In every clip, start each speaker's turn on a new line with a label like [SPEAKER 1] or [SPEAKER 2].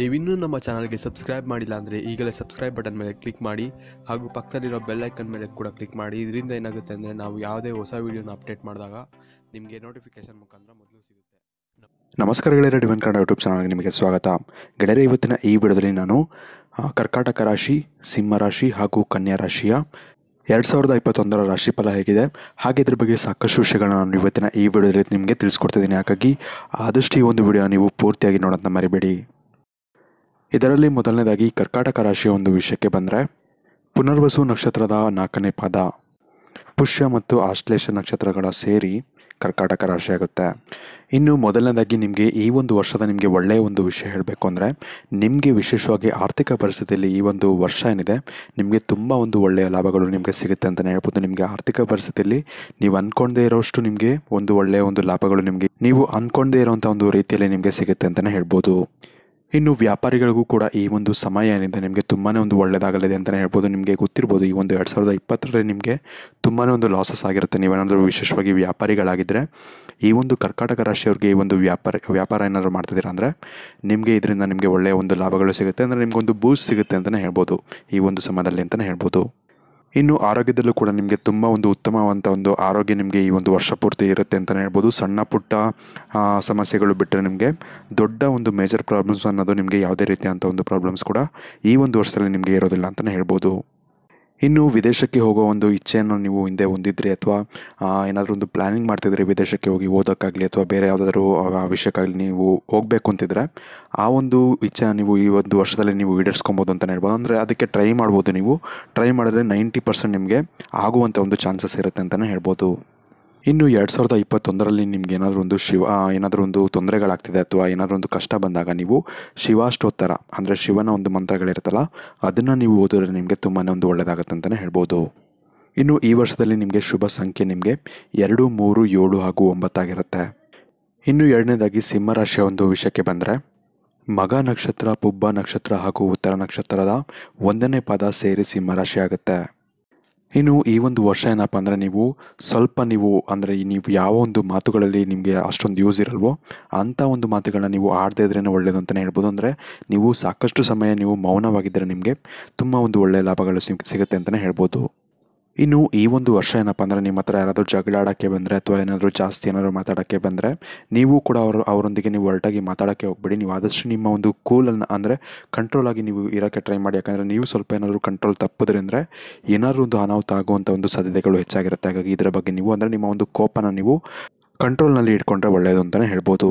[SPEAKER 1] ನೀವಿನ್ನೂ ನಮ್ಮ ಚಾನಲ್ಗೆ ಸಬ್ಸ್ಕ್ರೈಬ್ ಮಾಡಿಲ್ಲ ಅಂದರೆ ಈಗಲೇ ಸಬ್ಸ್ಕ್ರೈಬ್ ಬಟನ್ ಮೇಲೆ ಕ್ಲಿಕ್ ಮಾಡಿ ಹಾಗೂ ಪಕ್ಕದಲ್ಲಿರೋ ಬೆಲ್ಲೈಕನ್ ಮೇಲೆ ಕೂಡ ಕ್ಲಿಕ್ ಮಾಡಿ ಇದರಿಂದ ಏನಾಗುತ್ತೆ ಅಂದರೆ ನಾವು ಯಾವುದೇ ಹೊಸ ವೀಡಿಯೋನ ಅಪ್ಡೇಟ್ ಮಾಡಿದಾಗ ನಿಮಗೆ ನೋಟಿಫಿಕೇಶನ್ ಮುಖಾಂತರ ಮೊದಲು ಸಿಗುತ್ತೆ ನಮಸ್ಕಾರ ಗೆಳೆಯರೆ ಡಿವನ್ ಕನ್ನಡ ಯೂಟ್ಯೂಬ್ ಚಾನಲ್ಗೆ ನಿಮಗೆ ಸ್ವಾಗತ ಗೆಳೆಯರೆ ಇವತ್ತಿನ ಈ ವಿಡಿಯೋದಲ್ಲಿ ನಾನು ಕರ್ಕಾಟಕ ರಾಶಿ ಸಿಂಹ ರಾಶಿ ಹಾಗೂ ಕನ್ಯಾ ರಾಶಿಯ ಎರಡು ಸಾವಿರದ ಇಪ್ಪತ್ತೊಂದರ ಫಲ ಹೇಗಿದೆ ಹಾಗೆ ಇದ್ರ ಬಗ್ಗೆ ಸಾಕಷ್ಟು ವಿಷಯಗಳನ್ನ ನಾನು ಇವತ್ತಿನ ಈ ವಿಡಿಯೋದಲ್ಲಿ ನಿಮಗೆ ತಿಳಿಸ್ಕೊಡ್ತಿದ್ದೀನಿ ಹಾಗಾಗಿ ಆದಷ್ಟು ಈ ಒಂದು ವಿಡಿಯೋ ನೀವು ಪೂರ್ತಿಯಾಗಿ ನೋಡೋದನ್ನ ಮರಿಬೇಡಿ ಇದರಲ್ಲಿ ಮೊದಲನೇದಾಗಿ ಕರ್ಕಾಟಕ ರಾಶಿಯ ಒಂದು ವಿಷಯಕ್ಕೆ ಬಂದರೆ ಪುನರ್ವಸು ನಕ್ಷತ್ರದ ನಾಲ್ಕನೇ ಪದ ಪುಷ್ಯ ಮತ್ತು ಆಶ್ಲೇಷ ನಕ್ಷತ್ರಗಳ ಸೇರಿ ಕರ್ಕಾಟಕ ರಾಶಿಯಾಗುತ್ತೆ ಇನ್ನು ಮೊದಲನೇದಾಗಿ ನಿಮಗೆ ಈ ಒಂದು ವರ್ಷದ ನಿಮಗೆ ಒಳ್ಳೆಯ ಒಂದು ವಿಷಯ ಹೇಳಬೇಕು ಅಂದರೆ ನಿಮಗೆ ವಿಶೇಷವಾಗಿ ಆರ್ಥಿಕ ಪರಿಸ್ಥಿತಿಯಲ್ಲಿ ಈ ಒಂದು ವರ್ಷ ಏನಿದೆ ನಿಮಗೆ ತುಂಬ ಒಂದು ಒಳ್ಳೆಯ ಲಾಭಗಳು ನಿಮಗೆ ಸಿಗುತ್ತೆ ಅಂತಲೇ ಹೇಳ್ಬೋದು ನಿಮಗೆ ಆರ್ಥಿಕ ಪರಿಸ್ಥಿತಿಯಲ್ಲಿ ನೀವು ಅಂದ್ಕೊಂಡೇ ಇರೋಷ್ಟು ನಿಮಗೆ ಒಂದು ಒಳ್ಳೆಯ ಒಂದು ಲಾಭಗಳು ನಿಮಗೆ ನೀವು ಅಂದ್ಕೊಂಡೇ ಇರೋವಂಥ ಒಂದು ರೀತಿಯಲ್ಲಿ ನಿಮಗೆ ಸಿಗುತ್ತೆ ಅಂತಲೇ ಹೇಳ್ಬೋದು ಇನ್ನು ವ್ಯಾಪಾರಿಗಳಿಗೂ ಕೂಡ ಈ ಒಂದು ಸಮಯ ಏನಿದೆ ನಿಮಗೆ ತುಂಬಾ ಒಂದು ಒಳ್ಳೆಯದಾಗಲಿದೆ ಅಂತಲೇ ಹೇಳ್ಬೋದು ನಿಮಗೆ ಗೊತ್ತಿರ್ಬೋದು ಈ ಒಂದು ಎರಡು ಸಾವಿರದ ಇಪ್ಪತ್ತರಲ್ಲಿ ನಿಮಗೆ ತುಂಬಾ ಒಂದು ಲಾಸಸ್ ಆಗಿರುತ್ತೆ ನೀವೇನಾದರೂ ವಿಶೇಷವಾಗಿ ವ್ಯಾಪಾರಿಗಳಾಗಿದ್ದರೆ ಈ ಒಂದು ಕರ್ಕಾಟಕ ರಾಶಿಯವ್ರಿಗೆ ಈ ಒಂದು ವ್ಯಾಪಾರ ವ್ಯಾಪಾರ ಏನಾದರೂ ಮಾಡ್ತಿದ್ದೀರಾ ಅಂದರೆ ನಿಮಗೆ ಇದರಿಂದ ನಿಮಗೆ ಒಳ್ಳೆಯ ಒಂದು ಲಾಭಗಳು ಸಿಗುತ್ತೆ ಅಂದರೆ ನಿಮಗೊಂದು ಬೂಸ್ ಸಿಗುತ್ತೆ ಅಂತಲೇ ಹೇಳ್ಬೋದು ಈ ಒಂದು ಸಮಯದಲ್ಲಿ ಅಂತಲೇ ಹೇಳ್ಬೋದು ಇನ್ನು ಆರೋಗ್ಯದಲ್ಲೂ ಕೂಡ ನಿಮಗೆ ತುಂಬ ಒಂದು ಉತ್ತಮವಂಥ ಒಂದು ಆರೋಗ್ಯ ನಿಮಗೆ ಈ ಒಂದು ವರ್ಷ ಪೂರ್ತಿ ಇರುತ್ತೆ ಅಂತಲೇ ಹೇಳ್ಬೋದು ಸಣ್ಣ ಪುಟ್ಟ ಸಮಸ್ಯೆಗಳು ಬಿಟ್ಟರೆ ನಿಮಗೆ ದೊಡ್ಡ ಒಂದು ಮೇಜರ್ ಪ್ರಾಬ್ಲಮ್ಸ್ ಅನ್ನೋದು ನಿಮಗೆ ಯಾವುದೇ ರೀತಿಯಾದಂಥ ಒಂದು ಪ್ರಾಬ್ಲಮ್ಸ್ ಕೂಡ ಈ ಒಂದು ವರ್ಷದಲ್ಲಿ ನಿಮಗೆ ಇರೋದಿಲ್ಲ ಅಂತಲೇ ಹೇಳ್ಬೋದು ಇನ್ನು ವಿದೇಶಕ್ಕೆ ಹೋಗೋ ಒಂದು ಇಚ್ಛೆಯನ್ನು ನೀವು ಹಿಂದೆ ಹೊಂದಿದ್ರಿ ಅಥವಾ ಏನಾದರೂ ಒಂದು ಪ್ಲಾನಿಂಗ್ ಮಾಡ್ತಿದ್ರೆ ವಿದೇಶಕ್ಕೆ ಹೋಗಿ ಓದೋಕ್ಕಾಗಲಿ ಅಥವಾ ಬೇರೆ ಯಾವುದಾದ್ರೂ ವಿಷಯಕ್ಕಾಗಲಿ ನೀವು ಹೋಗಬೇಕು ಅಂತಿದ್ರೆ ಆ ಒಂದು ಇಚ್ಛೆ ನೀವು ಈ ಒಂದು ವರ್ಷದಲ್ಲಿ ನೀವು ಈಡೇರಿಸ್ಕೊಬೋದು ಅಂತಲೇ ಹೇಳ್ಬೋದು ಅಂದರೆ ಅದಕ್ಕೆ ಟ್ರೈ ಮಾಡ್ಬೋದು ನೀವು ಟ್ರೈ ಮಾಡಿದ್ರೆ ನೈಂಟಿ ಪರ್ಸೆಂಟ್ ನಿಮಗೆ ಆಗುವಂಥ ಒಂದು ಚಾನ್ಸಸ್ ಇರುತ್ತೆ ಅಂತಲೇ ಹೇಳ್ಬೋದು ಇನ್ನು ಎರಡು ಸಾವಿರದ ಇಪ್ಪತ್ತೊಂದರಲ್ಲಿ ನಿಮ್ಗೆ ಏನಾದರೂ ಒಂದು ಶಿವ ಏನಾದರೂ ಒಂದು ತೊಂದರೆಗಳಾಗ್ತಿದೆ ಅಥವಾ ಏನಾದರೂ ಒಂದು ಕಷ್ಟ ಬಂದಾಗ ನೀವು ಶಿವಾಷ್ಟೋತ್ತರ ಅಂದರೆ ಶಿವನ ಒಂದು ಮಂತ್ರಗಳಿರುತ್ತಲ್ಲ ಅದನ್ನು ನೀವು ಓದಿದ್ರೆ ನಿಮಗೆ ತುಂಬಾ ಒಂದು ಒಳ್ಳೆಯದಾಗುತ್ತೆ ಅಂತಲೇ ಹೇಳ್ಬೋದು ಇನ್ನು ಈ ವರ್ಷದಲ್ಲಿ ನಿಮಗೆ ಶುಭ ಸಂಖ್ಯೆ ನಿಮಗೆ ಎರಡು ಮೂರು ಏಳು ಹಾಗೂ ಒಂಬತ್ತಾಗಿರುತ್ತೆ ಇನ್ನು ಎರಡನೇದಾಗಿ ಸಿಂಹರಾಶಿಯ ಒಂದು ವಿಷಯಕ್ಕೆ ಬಂದರೆ ಮಗ ನಕ್ಷತ್ರ ಪುಬ್ಬ ನಕ್ಷತ್ರ ಹಾಗೂ ಉತ್ತರ ನಕ್ಷತ್ರದ ಒಂದನೇ ಪದ ಸೇರಿ ಸಿಂಹರಾಶಿ ಆಗುತ್ತೆ ಇನ್ನು ಈ ಒಂದು ವರ್ಷ ಏನಪ್ಪ ಅಂದರೆ ನೀವು ಸ್ವಲ್ಪ ನೀವು ಅಂದರೆ ನೀವು ಯಾವ ಒಂದು ಮಾತುಗಳಲ್ಲಿ ನಿಮಗೆ ಅಷ್ಟೊಂದು ಯೂಸ್ ಇರಲ್ವೋ ಅಂಥ ಒಂದು ಮಾತುಗಳನ್ನ ನೀವು ಆಡದೇ ಇದ್ರೇ ಒಳ್ಳೆಯದು ಅಂತಲೇ ಹೇಳ್ಬೋದು ಅಂದರೆ ನೀವು ಸಾಕಷ್ಟು ಸಮಯ ನೀವು ಮೌನವಾಗಿದ್ದರೆ ನಿಮಗೆ ತುಂಬ ಒಂದು ಒಳ್ಳೆಯ ಲಾಭಗಳು ಸಿಗುತ್ತೆ ಅಂತಲೇ ಹೇಳ್ಬೋದು ಇನ್ನು ಈ ಒಂದು ವರ್ಷ ಏನಪ್ಪ ಅಂದರೆ ನಿಮ್ಮ ಹತ್ರ ಯಾರಾದರೂ ಜಗಳಾಡೋಕ್ಕೆ ಬಂದರೆ ಅಥವಾ ಏನಾದರೂ ಜಾಸ್ತಿ ಏನಾದರೂ ಮಾತಾಡೋಕ್ಕೆ ಬಂದರೆ ನೀವು ಕೂಡ ಅವರು ಅವರೊಂದಿಗೆ ನೀವು ಒರಟಾಗಿ ಮಾತಾಡೋಕ್ಕೆ ಹೋಗ್ಬೇಡಿ ನೀವು ಆದಷ್ಟು ನಿಮ್ಮ ಒಂದು ಕೂಲನ್ನು ಅಂದರೆ ಕಂಟ್ರೋಲ್ ಆಗಿ ನೀವು ಇರೋಕ್ಕೆ ಟ್ರೈ ಮಾಡಿ ಯಾಕಂದರೆ ನೀವು ಸ್ವಲ್ಪ ಏನಾದರೂ ಕಂಟ್ರೋಲ್ ಅಂದರೆ ಏನಾದರೂ ಒಂದು ಅನಾಹುತ ಆಗುವಂಥ ಒಂದು ಸಾಧ್ಯತೆಗಳು ಹೆಚ್ಚಾಗಿರುತ್ತೆ ಹಾಗಾಗಿ ಇದರ ಬಗ್ಗೆ ನೀವು ಅಂದರೆ ನಿಮ್ಮ ಒಂದು ಕೋಪನ ನೀವು ಕಂಟ್ರೋಲ್ನಲ್ಲಿ ಇಟ್ಕೊಂಡ್ರೆ ಒಳ್ಳೆಯದು ಅಂತಲೇ ಹೇಳ್ಬೋದು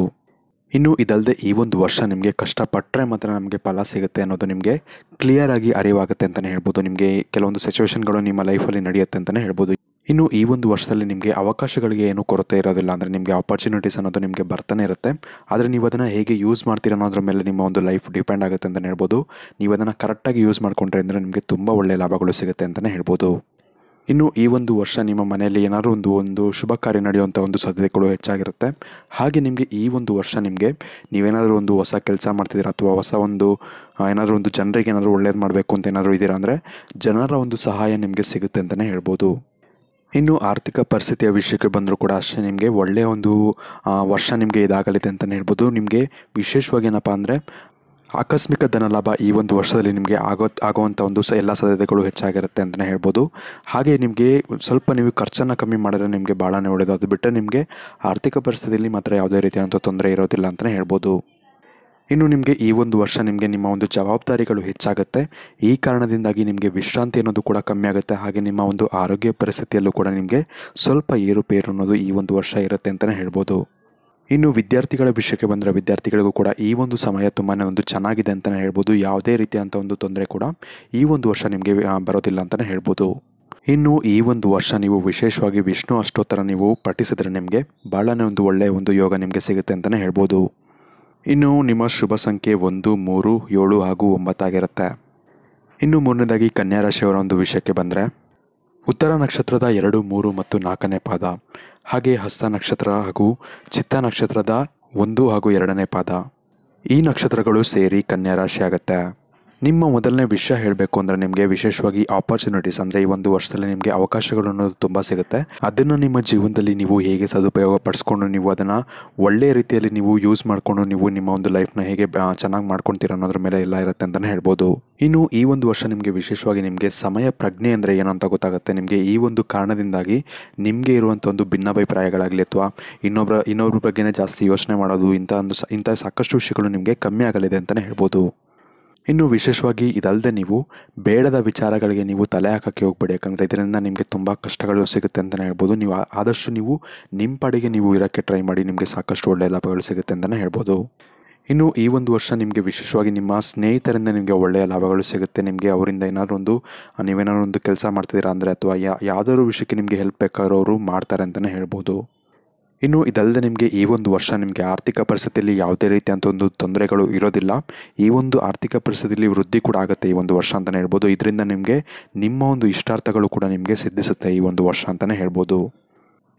[SPEAKER 1] ಇನ್ನು ಇದಲ್ಲದೆ ಈ ಒಂದು ವರ್ಷ ನಿಮಗೆ ಕಷ್ಟಪಟ್ಟರೆ ಮಾತ್ರ ನಮಗೆ ಫಲ ಸಿಗುತ್ತೆ ಅನ್ನೋದು ನಿಮಗೆ ಕ್ಲಿಯರ್ ಆಗಿ ಅರಿವಾಗುತ್ತೆ ಅಂತಲೇ ಹೇಳ್ಬೋದು ನಿಮಗೆ ಕೆಲವೊಂದು ಸಿಚುವೇಶನ್ಗಳು ನಿಮ್ಮ ಲೈಫಲ್ಲಿ ನಡೆಯುತ್ತೆ ಅಂತಲೇ ಹೇಳ್ಬೋದು ಇನ್ನು ಈ ಒಂದು ವರ್ಷದಲ್ಲಿ ನಿಮಗೆ ಅವಕಾಶಗಳಿಗೆ ಏನೂ ಕೊರತೆ ಇರೋದಿಲ್ಲ ಅಂದರೆ ನಿಮಗೆ ಆಪರ್ಚುನಿಟೀಸ್ ಅನ್ನೋದು ನಿಮಗೆ ಬರ್ತಾನೆ ಇರುತ್ತೆ ಆದರೆ ನೀವು ಅದನ್ನು ಹೇಗೆ ಯೂಸ್ ಮಾಡ್ತೀರ ಅನ್ನೋದ್ರ ಮೇಲೆ ನಿಮ್ಮ ಒಂದು ಲೈಫ್ ಡಿಪೆಂಡ್ ಆಗುತ್ತೆ ಅಂತಲೇ ಹೇಳ್ಬೋದು ನೀವು ಅದನ್ನು ಕರೆಕ್ಟಾಗಿ ಯೂಸ್ ಮಾಡ್ಕೊಂಡ್ರೆ ಅಂದರೆ ನಿಮಗೆ ತುಂಬ ಒಳ್ಳೆಯ ಲಾಭಗಳು ಸಿಗುತ್ತೆ ಅಂತಲೇ ಹೇಳ್ಬೋದು ಇನ್ನು ಈ ಒಂದು ವರ್ಷ ನಿಮ್ಮ ಮನೆಯಲ್ಲಿ ಏನಾದರೂ ಒಂದು ಒಂದು ಶುಭ ಕಾರ್ಯ ನಡೆಯುವಂಥ ಒಂದು ಸಾಧ್ಯತೆಗಳು ಹೆಚ್ಚಾಗಿರುತ್ತೆ ಹಾಗೆ ನಿಮಗೆ ಈ ಒಂದು ವರ್ಷ ನಿಮಗೆ ನೀವೇನಾದರೂ ಒಂದು ಹೊಸ ಕೆಲಸ ಮಾಡ್ತಿದ್ದೀರಾ ಅಥವಾ ಹೊಸ ಒಂದು ಏನಾದರೂ ಒಂದು ಜನರಿಗೆ ಏನಾದರೂ ಒಳ್ಳೇದು ಮಾಡಬೇಕು ಅಂತ ಏನಾದರೂ ಇದ್ದೀರಾ ಅಂದರೆ ಜನರ ಒಂದು ಸಹಾಯ ನಿಮಗೆ ಸಿಗುತ್ತೆ ಅಂತಲೇ ಹೇಳ್ಬೋದು ಇನ್ನು ಆರ್ಥಿಕ ಪರಿಸ್ಥಿತಿಯ ವಿಷಯಕ್ಕೆ ಬಂದರೂ ಕೂಡ ಅಷ್ಟೇ ನಿಮಗೆ ಒಳ್ಳೆಯ ಒಂದು ವರ್ಷ ನಿಮಗೆ ಇದಾಗಲಿದೆ ಅಂತಲೇ ಹೇಳ್ಬೋದು ನಿಮಗೆ ವಿಶೇಷವಾಗಿ ಏನಪ್ಪ ಅಂದರೆ ಆಕಸ್ಮಿಕ ಧನಲಾಭ ಈ ಒಂದು ವರ್ಷದಲ್ಲಿ ನಿಮಗೆ ಆಗೋ ಆಗುವಂಥ ಒಂದು ಸ ಎಲ್ಲ ಸಾಧ್ಯತೆಗಳು ಹೆಚ್ಚಾಗಿರುತ್ತೆ ಅಂತಲೇ ಹೇಳ್ಬೋದು ಹಾಗೆ ನಿಮಗೆ ಸ್ವಲ್ಪ ನೀವು ಖರ್ಚನ್ನು ಕಮ್ಮಿ ಮಾಡಿದ್ರೆ ನಿಮಗೆ ಭಾಳನೇ ಒಳ್ಳೆಯದು ಅದು ಬಿಟ್ಟರೆ ನಿಮಗೆ ಆರ್ಥಿಕ ಪರಿಸ್ಥಿತಿಯಲ್ಲಿ ಮಾತ್ರ ಯಾವುದೇ ರೀತಿಯಾದಂಥ ತೊಂದರೆ ಇರೋದಿಲ್ಲ ಅಂತಲೇ ಹೇಳ್ಬೋದು ಇನ್ನು ನಿಮಗೆ ಈ ಒಂದು ವರ್ಷ ನಿಮಗೆ ನಿಮ್ಮ ಒಂದು ಜವಾಬ್ದಾರಿಗಳು ಹೆಚ್ಚಾಗುತ್ತೆ ಈ ಕಾರಣದಿಂದಾಗಿ ನಿಮಗೆ ವಿಶ್ರಾಂತಿ ಅನ್ನೋದು ಕೂಡ ಕಮ್ಮಿ ಆಗುತ್ತೆ ಹಾಗೆ ನಿಮ್ಮ ಒಂದು ಆರೋಗ್ಯ ಪರಿಸ್ಥಿತಿಯಲ್ಲೂ ಕೂಡ ನಿಮಗೆ ಸ್ವಲ್ಪ ಏರುಪೇರು ಅನ್ನೋದು ಈ ಒಂದು ವರ್ಷ ಇರುತ್ತೆ ಅಂತಲೇ ಹೇಳ್ಬೋದು ಇನ್ನು ವಿದ್ಯಾರ್ಥಿಗಳ ವಿಷಯಕ್ಕೆ ಬಂದರೆ ವಿದ್ಯಾರ್ಥಿಗಳಿಗೂ ಕೂಡ ಈ ಒಂದು ಸಮಯ ತುಂಬಾ ಒಂದು ಚೆನ್ನಾಗಿದೆ ಅಂತಲೇ ಹೇಳ್ಬೋದು ಯಾವುದೇ ರೀತಿಯಂಥ ಒಂದು ತೊಂದರೆ ಕೂಡ ಈ ಒಂದು ವರ್ಷ ನಿಮಗೆ ಬರೋದಿಲ್ಲ ಅಂತಲೇ ಹೇಳ್ಬೋದು ಇನ್ನು ಈ ಒಂದು ವರ್ಷ ನೀವು ವಿಶೇಷವಾಗಿ ವಿಷ್ಣು ಅಷ್ಟೋತ್ತರ ನೀವು ಪಠಿಸಿದರೆ ನಿಮಗೆ ಭಾಳನೇ ಒಂದು ಒಳ್ಳೆಯ ಒಂದು ಯೋಗ ನಿಮಗೆ ಸಿಗುತ್ತೆ ಅಂತಲೇ ಹೇಳ್ಬೋದು ಇನ್ನು ನಿಮ್ಮ ಶುಭ ಸಂಖ್ಯೆ ಒಂದು ಮೂರು ಏಳು ಹಾಗೂ ಒಂಬತ್ತಾಗಿರುತ್ತೆ ಇನ್ನು ಮೂರನೇದಾಗಿ ಕನ್ಯಾ ರಾಶಿಯವರ ಒಂದು ವಿಷಯಕ್ಕೆ ಬಂದರೆ ಉತ್ತರ ನಕ್ಷತ್ರದ ಎರಡು ಮೂರು ಮತ್ತು ನಾಲ್ಕನೇ ಪಾದ ಹಾಗೆ ಹಸ್ತ ನಕ್ಷತ್ರ ಹಾಗೂ ಚಿತ್ತ ನಕ್ಷತ್ರದ ಒಂದು ಹಾಗೂ ಎರಡನೇ ಪಾದ ಈ ನಕ್ಷತ್ರಗಳು ಸೇರಿ ಕನ್ಯಾ ರಾಶಿ ಆಗುತ್ತೆ ನಿಮ್ಮ ಮೊದಲನೇ ವಿಷಯ ಹೇಳಬೇಕು ಅಂದರೆ ನಿಮಗೆ ವಿಶೇಷವಾಗಿ ಆಪರ್ಚುನಿಟೀಸ್ ಅಂದರೆ ಈ ಒಂದು ವರ್ಷದಲ್ಲಿ ನಿಮಗೆ ಅವಕಾಶಗಳು ಅನ್ನೋದು ತುಂಬ ಸಿಗುತ್ತೆ ಅದನ್ನು ನಿಮ್ಮ ಜೀವನದಲ್ಲಿ ನೀವು ಹೇಗೆ ಸದುಪಯೋಗ ಪಡಿಸ್ಕೊಂಡು ನೀವು ಅದನ್ನು ಒಳ್ಳೆಯ ರೀತಿಯಲ್ಲಿ ನೀವು ಯೂಸ್ ಮಾಡಿಕೊಂಡು ನೀವು ನಿಮ್ಮ ಒಂದು ಲೈಫ್ನ ಹೇಗೆ ಚೆನ್ನಾಗಿ ಮಾಡ್ಕೊತೀರ ಅನ್ನೋದ್ರ ಮೇಲೆ ಎಲ್ಲ ಇರುತ್ತೆ ಅಂತಲೇ ಹೇಳ್ಬೋದು ಇನ್ನು ಈ ಒಂದು ವರ್ಷ ನಿಮಗೆ ವಿಶೇಷವಾಗಿ ನಿಮಗೆ ಸಮಯ ಪ್ರಜ್ಞೆ ಅಂದರೆ ಏನಂತ ಗೊತ್ತಾಗುತ್ತೆ ನಿಮಗೆ ಈ ಒಂದು ಕಾರಣದಿಂದಾಗಿ ನಿಮಗೆ ಇರುವಂಥ ಒಂದು ಭಿನ್ನಾಭಿಪ್ರಾಯಗಳಾಗಲಿ ಅಥವಾ ಇನ್ನೊಬ್ಬರ ಇನ್ನೊಬ್ಬರ ಬಗ್ಗೆನೇ ಜಾಸ್ತಿ ಯೋಚನೆ ಮಾಡೋದು ಇಂಥ ಒಂದು ಇಂಥ ಸಾಕಷ್ಟು ವಿಷಯಗಳು ನಿಮಗೆ ಕಮ್ಮಿ ಆಗಲಿದೆ ಅಂತಲೇ ಹೇಳ್ಬೋದು ಇನ್ನು ವಿಶೇಷವಾಗಿ ಇದಲ್ಲದೆ ನೀವು ಬೇಡದ ವಿಚಾರಗಳಿಗೆ ನೀವು ತಲೆ ಹಾಕೋಕ್ಕೆ ಹೋಗ್ಬೇಡಿ ಯಾಕಂದರೆ ಇದರಿಂದ ನಿಮಗೆ ತುಂಬ ಕಷ್ಟಗಳು ಸಿಗುತ್ತೆ ಅಂತಲೇ ಹೇಳ್ಬೋದು ನೀವು ಆದಷ್ಟು ನೀವು ನಿಮ್ಮ ಪಾಡಿಗೆ ನೀವು ಇರೋಕ್ಕೆ ಟ್ರೈ ಮಾಡಿ ನಿಮಗೆ ಸಾಕಷ್ಟು ಒಳ್ಳೆಯ ಲಾಭಗಳು ಸಿಗುತ್ತೆ ಅಂತಲೇ ಹೇಳ್ಬೋದು ಇನ್ನು ಈ ಒಂದು ವರ್ಷ ನಿಮಗೆ ವಿಶೇಷವಾಗಿ ನಿಮ್ಮ ಸ್ನೇಹಿತರಿಂದ ನಿಮಗೆ ಒಳ್ಳೆಯ ಲಾಭಗಳು ಸಿಗುತ್ತೆ ನಿಮಗೆ ಅವರಿಂದ ಏನಾದರೂ ಒಂದು ನೀವೇನಾದ್ರೂ ಒಂದು ಕೆಲಸ ಮಾಡ್ತಿದ್ದೀರಾ ಅಂದರೆ ಅಥವಾ ಯಾವುದಾದ್ರು ವಿಷಯಕ್ಕೆ ನಿಮಗೆ ಹೆಲ್ಪ್ ಬೇಕಾದ್ರೂ ಅವರು ಮಾಡ್ತಾರೆ ಅಂತಲೇ ಹೇಳ್ಬೋದು ಇನ್ನು ಇದಲ್ಲದೆ ನಿಮಗೆ ಈ ಒಂದು ವರ್ಷ ನಿಮಗೆ ಆರ್ಥಿಕ ಪರಿಸ್ಥಿತಿಯಲ್ಲಿ ಯಾವುದೇ ಅಂತ ಒಂದು ತೊಂದರೆಗಳು ಇರೋದಿಲ್ಲ ಈ ಒಂದು ಆರ್ಥಿಕ ಪರಿಸ್ಥಿತಿಯಲ್ಲಿ ವೃದ್ಧಿ ಕೂಡ ಆಗುತ್ತೆ ಈ ಒಂದು ವರ್ಷ ಅಂತಲೇ ಹೇಳ್ಬೋದು ಇದರಿಂದ ನಿಮಗೆ ನಿಮ್ಮ ಒಂದು ಇಷ್ಟಾರ್ಥಗಳು ಕೂಡ ನಿಮಗೆ ಸಿದ್ಧಿಸುತ್ತೆ ಈ ಒಂದು ವರ್ಷ ಅಂತಲೇ ಹೇಳ್ಬೋದು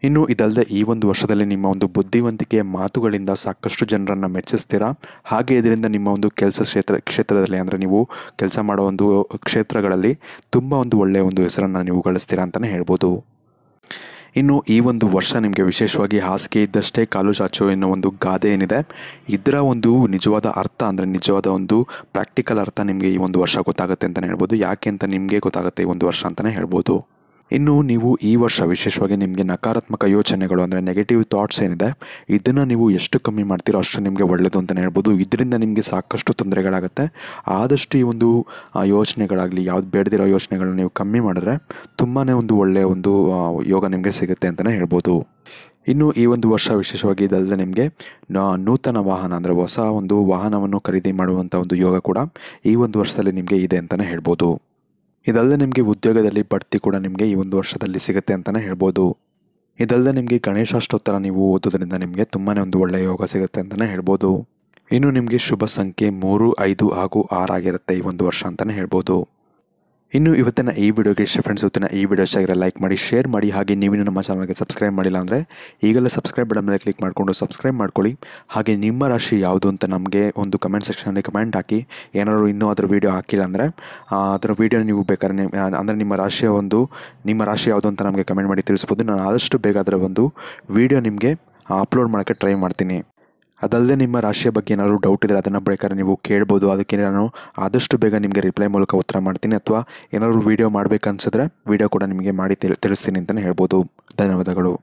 [SPEAKER 1] ಇನ್ನು ಇದಲ್ಲದೆ ಈ ಒಂದು ವರ್ಷದಲ್ಲಿ ನಿಮ್ಮ ಒಂದು ಬುದ್ಧಿವಂತಿಕೆಯ ಮಾತುಗಳಿಂದ ಸಾಕಷ್ಟು ಜನರನ್ನು ಮೆಚ್ಚಿಸ್ತೀರಾ ಹಾಗೆ ಇದರಿಂದ ನಿಮ್ಮ ಒಂದು ಕೆಲಸ ಕ್ಷೇತ್ರ ಕ್ಷೇತ್ರದಲ್ಲಿ ಅಂದರೆ ನೀವು ಕೆಲಸ ಮಾಡೋ ಒಂದು ಕ್ಷೇತ್ರಗಳಲ್ಲಿ ತುಂಬ ಒಂದು ಒಳ್ಳೆಯ ಒಂದು ಹೆಸರನ್ನು ನೀವು ಗಳಿಸ್ತೀರಾ ಅಂತಲೇ ಹೇಳ್ಬೋದು ಇನ್ನು ಈ ಒಂದು ವರ್ಷ ನಿಮಗೆ ವಿಶೇಷವಾಗಿ ಹಾಸಿಗೆ ಇದ್ದಷ್ಟೇ ಕಾಲು ಚಾಚು ಎನ್ನುವ ಒಂದು ಗಾದೆ ಏನಿದೆ ಇದರ ಒಂದು ನಿಜವಾದ ಅರ್ಥ ಅಂದರೆ ನಿಜವಾದ ಒಂದು ಪ್ರಾಕ್ಟಿಕಲ್ ಅರ್ಥ ನಿಮಗೆ ಈ ಒಂದು ವರ್ಷ ಗೊತ್ತಾಗುತ್ತೆ ಅಂತಲೇ ಹೇಳ್ಬೋದು ಯಾಕೆ ಅಂತ ನಿಮಗೆ ಗೊತ್ತಾಗುತ್ತೆ ಈ ಒಂದು ವರ್ಷ ಅಂತಲೇ ಹೇಳ್ಬೋದು ಇನ್ನು ನೀವು ಈ ವರ್ಷ ವಿಶೇಷವಾಗಿ ನಿಮಗೆ ನಕಾರಾತ್ಮಕ ಯೋಚನೆಗಳು ಅಂದರೆ ನೆಗೆಟಿವ್ ಥಾಟ್ಸ್ ಏನಿದೆ ಇದನ್ನು ನೀವು ಎಷ್ಟು ಕಮ್ಮಿ ಮಾಡ್ತೀರೋ ಅಷ್ಟು ನಿಮಗೆ ಒಳ್ಳೆಯದು ಅಂತಲೇ ಹೇಳ್ಬೋದು ಇದರಿಂದ ನಿಮಗೆ ಸಾಕಷ್ಟು ತೊಂದರೆಗಳಾಗುತ್ತೆ ಆದಷ್ಟು ಈ ಒಂದು ಯೋಚನೆಗಳಾಗಲಿ ಯಾವ್ದು ಬೇಡದಿರೋ ಯೋಚನೆಗಳನ್ನ ನೀವು ಕಮ್ಮಿ ಮಾಡಿದ್ರೆ ತುಂಬಾ ಒಂದು ಒಳ್ಳೆಯ ಒಂದು ಯೋಗ ನಿಮಗೆ ಸಿಗುತ್ತೆ ಅಂತಲೇ ಹೇಳ್ಬೋದು ಇನ್ನು ಈ ಒಂದು ವರ್ಷ ವಿಶೇಷವಾಗಿ ಇದಲ್ಲದೆ ನಿಮಗೆ ನೂತನ ವಾಹನ ಅಂದರೆ ಹೊಸ ಒಂದು ವಾಹನವನ್ನು ಖರೀದಿ ಮಾಡುವಂಥ ಒಂದು ಯೋಗ ಕೂಡ ಈ ಒಂದು ವರ್ಷದಲ್ಲಿ ನಿಮಗೆ ಇದೆ ಅಂತಲೇ ಹೇಳ್ಬೋದು ಇದಲ್ಲದೆ ನಿಮಗೆ ಉದ್ಯೋಗದಲ್ಲಿ ಬಡ್ತಿ ಕೂಡ ನಿಮಗೆ ಈ ಒಂದು ವರ್ಷದಲ್ಲಿ ಸಿಗುತ್ತೆ ಅಂತಲೇ ಹೇಳ್ಬೋದು ಇದಲ್ಲದೆ ನಿಮಗೆ ಗಣೇಶಾಷ್ಟೋತ್ತರ ನೀವು ಓದೋದರಿಂದ ನಿಮಗೆ ತುಂಬಾ ಒಂದು ಒಳ್ಳೆಯ ಯೋಗ ಸಿಗುತ್ತೆ ಅಂತಲೇ ಹೇಳ್ಬೋದು ಇನ್ನು ನಿಮಗೆ ಶುಭ ಸಂಖ್ಯೆ ಮೂರು ಐದು ಹಾಗೂ ಆರಾಗಿರುತ್ತೆ ಈ ಒಂದು ವರ್ಷ ಅಂತಲೇ ಹೇಳ್ಬೋದು ಇನ್ನು ಇವತ್ತಿನ ಈ ವಿಡಿಯೋಗೆ ಇಷ್ಟ ಫ್ರೆಂಡ್ಸ್ ಇವತ್ತಿನ ಈ ವಿಡಿಯೋ ಇಷ್ಟ ಲೈಕ್ ಮಾಡಿ ಶೇರ್ ಮಾಡಿ ಹಾಗೆ ನೀವು ನಮ್ಮ ಚಾನಲ್ಗೆ ಸಬ್ಸ್ಕ್ರೈಬ್ ಮಾಡಿಲ್ಲ ಅಂದರೆ ಈಗಲೇ ಸಬ್ಸ್ಕ್ರೈಬ್ ಬಟನ್ ಮೇಲೆ ಕ್ಲಿಕ್ ಮಾಡಿಕೊಂಡು ಸಬ್ಸ್ಕ್ರೈಬ್ ಮಾಡ್ಕೊಳ್ಳಿ ಹಾಗೆ ನಿಮ್ಮ ರಾಶಿ ಯಾವುದು ಅಂತ ನಮಗೆ ಒಂದು ಕಮೆಂಟ್ ಸೆಕ್ಷನಲ್ಲಿ ಕಮೆಂಟ್ ಹಾಕಿ ಏನಾದರೂ ಇನ್ನೂ ಅದರ ವೀಡಿಯೋ ಹಾಕಿಲ್ಲ ಅಂದರೆ ಅದರ ವೀಡಿಯೋ ನೀವು ಬೇಕಾದ್ರೆ ನಿಮ್ಮ ಅಂದರೆ ನಿಮ್ಮ ರಾಶಿಯ ಒಂದು ನಿಮ್ಮ ರಾಶಿ ಯಾವುದು ಅಂತ ನಮಗೆ ಕಮೆಂಟ್ ಮಾಡಿ ತಿಳಿಸ್ಬೋದು ನಾನು ಆದಷ್ಟು ಬೇಗ ಅದರ ಒಂದು ವೀಡಿಯೋ ನಿಮಗೆ ಅಪ್ಲೋಡ್ ಮಾಡೋಕ್ಕೆ ಟ್ರೈ ಮಾಡ್ತೀನಿ ಅದಲ್ಲದೆ ನಿಮ್ಮ ರಾಶಿಯ ಬಗ್ಗೆ ಏನಾದರೂ ಡೌಟ್ ಇದ್ದರೆ ಅದನ್ನು ಬೇಕಾದ್ರೆ ನೀವು ಕೇಳ್ಬೋದು ಅದಕ್ಕೆ ನಾನು ಆದಷ್ಟು ಬೇಗ ನಿಮಗೆ ರಿಪ್ಲೈ ಮೂಲಕ ಉತ್ತರ ಮಾಡ್ತೀನಿ ಅಥವಾ ಏನಾದರೂ ವೀಡಿಯೋ ಮಾಡಬೇಕನ್ಸಿದ್ರೆ ವೀಡಿಯೋ ಕೂಡ ನಿಮಗೆ ಮಾಡಿ ತಿಳಿಸ್ತೀನಿ ಅಂತಲೇ ಹೇಳ್ಬೋದು ಧನ್ಯವಾದಗಳು